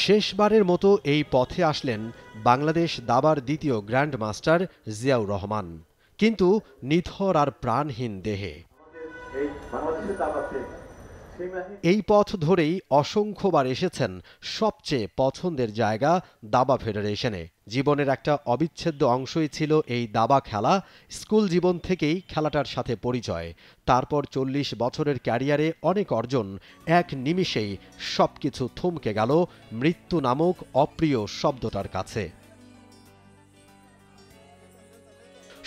শেষবারের মতো এই পথে আসলেন বাংলাদেশ দাবার দ্বিতীয় গ্র্যান্ড মাস্টার জিয়াউর রহমান কিন্তু নিথর আর প্রাণহীন দেহে এই পথ ধরেই অসংখ্যবার এসেছেন সবচেয়ে পছন্দের জায়গা দাবা ফেডারেশনে জীবনের একটা অবিচ্ছেদ্য অংশই ছিল এই দাবা খেলা স্কুল জীবন থেকেই খেলাটার সাথে পরিচয় তারপর চল্লিশ বছরের ক্যারিয়ারে অনেক অর্জন এক নিমিষেই সব কিছু থমকে গেল মৃত্যু নামক অপ্রিয় শব্দটার কাছে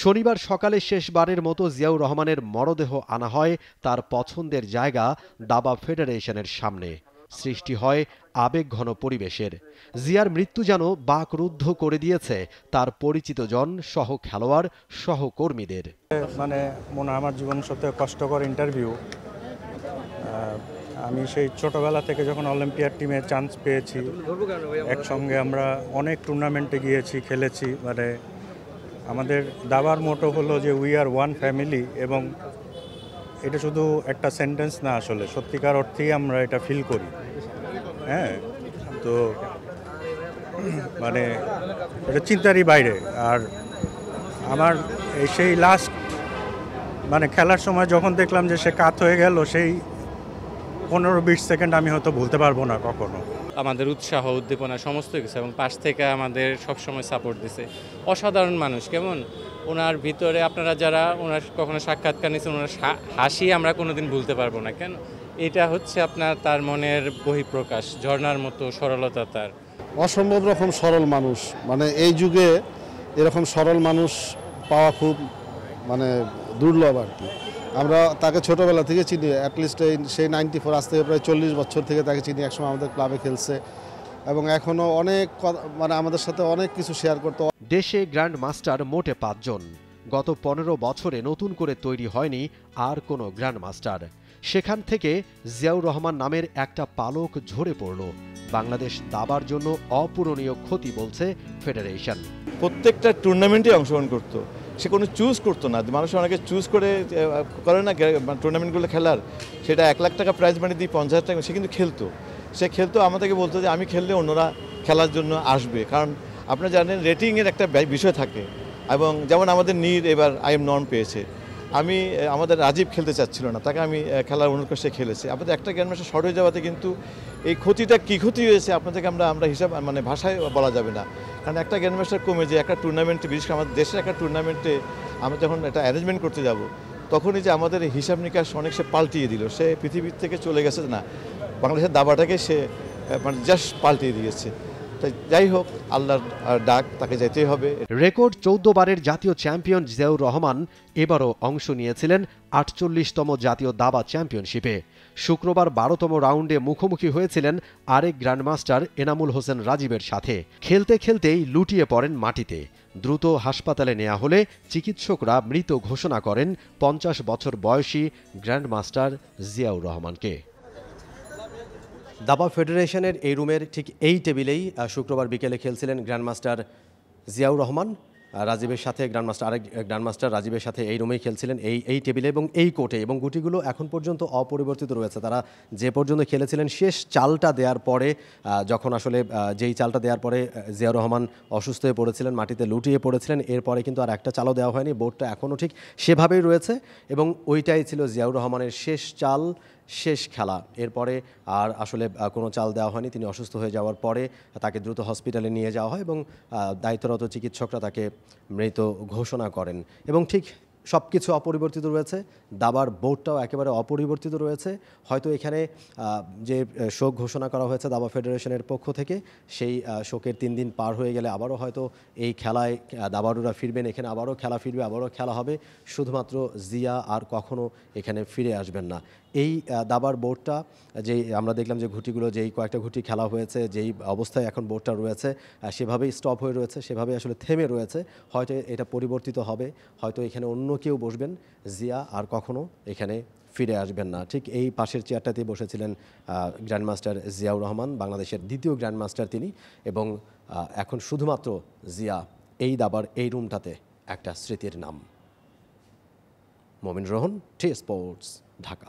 শনিবার সকালে শেষবারের মতো জিয়াউর রহমানের মরদেহ আনা হয় তার পছন্দের জায়গা দাবা ফেডারেশনের সামনে সৃষ্টি হয় আবেগঘন পরিবেশের জিয়ার মৃত্যু যেন বাকরুদ্ধ করে দিয়েছে তার পরিচিত জন সহ খেলোয়াড় সহকর্মীদের মানে মনে আমার জীবন সত্যি কষ্টকর ইন্টারভিউ আমি সেই ছোটবেলা থেকে যখন অলিম্পিয়াড টিমে চান্স পেয়েছি একসঙ্গে আমরা অনেক টুর্নামেন্টে গিয়েছি খেলেছি মানে আমাদের দাবার মোটো হলো যে উই আর ওয়ান ফ্যামিলি এবং এটা শুধু একটা সেন্টেন্স না আসলে সত্যিকার অর্থেই আমরা এটা ফিল করি হ্যাঁ তো মানে এটা চিন্তারই বাইরে আর আমার সেই লাস্ট মানে খেলার সময় যখন দেখলাম যে সে কাত হয়ে গেল সেই পনেরো বিশ সেকেন্ড আমি হয়তো বলতে পারবো না কখনো আমাদের উৎসাহ উদ্দীপনা সমস্ত কিছু এবং পাশ থেকে আমাদের সবসময় সাপোর্ট দিছে অসাধারণ মানুষ কেমন ওনার ভিতরে আপনারা যারা ওনার কখনো সাক্ষাৎকার নিয়েছেন ওনার হাসি আমরা কোনোদিন ভুলতে পারবো না কেন এটা হচ্ছে আপনার তার মনের বহিঃপ্রকাশ ঝর্নার মতো সরলতা তার অসম্ভব রকম সরল মানুষ মানে এই যুগে এরকম সরল মানুষ পাওয়া খুব মানে দুর্লভ আর কি আমরা তাকে ছোটোবেলা থেকে চিনি অ্যাটলিস্ট এই সেই নাইনটি ফোর আজ থেকে প্রায় চল্লিশ বছর থেকে তাকে চিনি একসময় আমাদের ক্লাবে খেলছে এবং এখনও অনেক মানে আমাদের সাথে অনেক কিছু শেয়ার করতো দেশে গ্র্যান্ড মাস্টার মোটে পাঁচজন গত পনেরো বছরে নতুন করে তৈরি হয়নি আর কোনো গ্র্যান্ড মাস্টার সেখান থেকে জিয়াউর রহমান নামের একটা পালক ঝরে পড়ল বাংলাদেশ দাবার জন্য অপূরণীয় ক্ষতি বলছে ফেডারেশন প্রত্যেকটা টুর্নামেন্টে অংশগ্রহণ করতো সে কোনো চুজ করতো না মানুষ অনেকে চুজ করে করে না টুর্নামেন্টগুলো মানে খেলার সেটা এক লাখ টাকা প্রাইজ মানি দিয়ে পঞ্চাশ টাকা সে কিন্তু খেলতো সে খেলতো আমাদেরকে বলতো যে আমি খেললে অন্যরা খেলার জন্য আসবে কারণ আপনারা জানেন রেটিংয়ের একটা বিষয় থাকে এবং যেমন আমাদের নির এবার আই এম নন পেয়েছে আমি আমাদের রাজীব খেলতে চাচ্ছিল না তাকে আমি খেলার অনুরোধ সে খেলেছি আপনাদের একটা গ্র্যান্ড মাস্টার শর্ট হয়ে যাওয়াতে কিন্তু এই ক্ষতিটা কী ক্ষতি হয়েছে আপনাদেরকে আমরা আমরা হিসাব মানে ভাষায় বলা যাবে না কারণ একটা গ্র্যান্ড মাস্টার কমে যে একটা টুর্নামেন্টে বিশেষ করে আমাদের দেশের একটা টুর্নামেন্টে আমরা যখন একটা অ্যারেঞ্জমেন্ট করতে যাব তখনই যে আমাদের হিসাব নিকাশ অনেক সে পাল্টিয়ে দিল সে পৃথিবীর থেকে চলে গেছে না বাংলাদেশের দাবাটাকে সে মানে জাস্ট পাল্টিয়ে দিয়েছে যাই হোক আল্লাহর ডাক তাকে যেতেই হবে রেকর্ড চৌদ্দ বারের জাতীয় চ্যাম্পিয়ন জিয়াউর রহমান এবারও অংশ নিয়েছিলেন আটচল্লিশতম জাতীয় দাবা চ্যাম্পিয়নশিপে শুক্রবার বারোতম রাউন্ডে মুখোমুখি হয়েছিলেন আরেক গ্র্যান্ডমাস্টার এনামুল হোসেন রাজীবের সাথে খেলতে খেলতেই লুটিয়ে পড়েন মাটিতে দ্রুত হাসপাতালে নেওয়া হলে চিকিৎসকরা মৃত ঘোষণা করেন পঞ্চাশ বছর বয়সী গ্র্যান্ডমাস্টার জিয়াউর রহমানকে দাবা ফেডারেশনের এই রুমের ঠিক এই টেবিলেই শুক্রবার বিকেলে খেলছিলেন গ্র্যান্ডমাস্টার জিয়াউর রহমান রাজীবের সাথে মাস্টার আরেক গ্রান্ডমাস্টার রাজীবের সাথে এই রুমেই খেলছিলেন এই এই টেবিলে এবং এই কোর্টে এবং গুটিগুলো এখন পর্যন্ত অপরিবর্তিত রয়েছে তারা যে পর্যন্ত খেলেছিলেন শেষ চালটা দেওয়ার পরে যখন আসলে যেই চালটা দেওয়ার পরে জিয়া রহমান অসুস্থ হয়ে পড়েছিলেন মাটিতে লুটিয়ে পড়েছিলেন এরপরে কিন্তু আর একটা চালও দেওয়া হয়নি বোর্ডটা এখনও ঠিক সেভাবেই রয়েছে এবং ওইটাই ছিল জিয়াউর রহমানের শেষ চাল শেষ খেলা এরপরে আর আসলে কোনো চাল দেওয়া হয়নি তিনি অসুস্থ হয়ে যাওয়ার পরে তাকে দ্রুত হসপিটালে নিয়ে যাওয়া হয় এবং দায়িত্বরত চিকিৎসকরা তাকে মৃত ঘোষণা করেন এবং ঠিক সব কিছু অপরিবর্তিত রয়েছে দাবার বোর্ডটাও একেবারে অপরিবর্তিত রয়েছে হয়তো এখানে যে শোক ঘোষণা করা হয়েছে দাবা ফেডারেশনের পক্ষ থেকে সেই শোকের তিন দিন পার হয়ে গেলে আবারও হয়তো এই খেলায় দাবারুরা ফিরবেন এখানে আবারও খেলা ফিরবে আবারও খেলা হবে শুধুমাত্র জিয়া আর কখনো এখানে ফিরে আসবেন না এই দাবার বোর্ডটা যে আমরা দেখলাম যে ঘুটিগুলো যেই কয়েকটা ঘুটি খেলা হয়েছে যেই অবস্থায় এখন বোর্ডটা রয়েছে সেভাবেই স্টপ হয়ে রয়েছে সেভাবে আসলে থেমে রয়েছে হয়তো এটা পরিবর্তিত হবে হয়তো এখানে অন্য কেউ বসবেন জিয়া আর কখনো এখানে ফিরে আসবেন না ঠিক এই পাশের চেয়ারটাতে বসেছিলেন গ্র্যান্ডমাস্টার জিয়াউর রহমান বাংলাদেশের দ্বিতীয় গ্র্যান্ডমাস্টার তিনি এবং এখন শুধুমাত্র জিয়া এই দাবার এই রুমটাতে একটা স্মৃতির নাম মমিন রোহন টি স্পোর্টস ঢাকা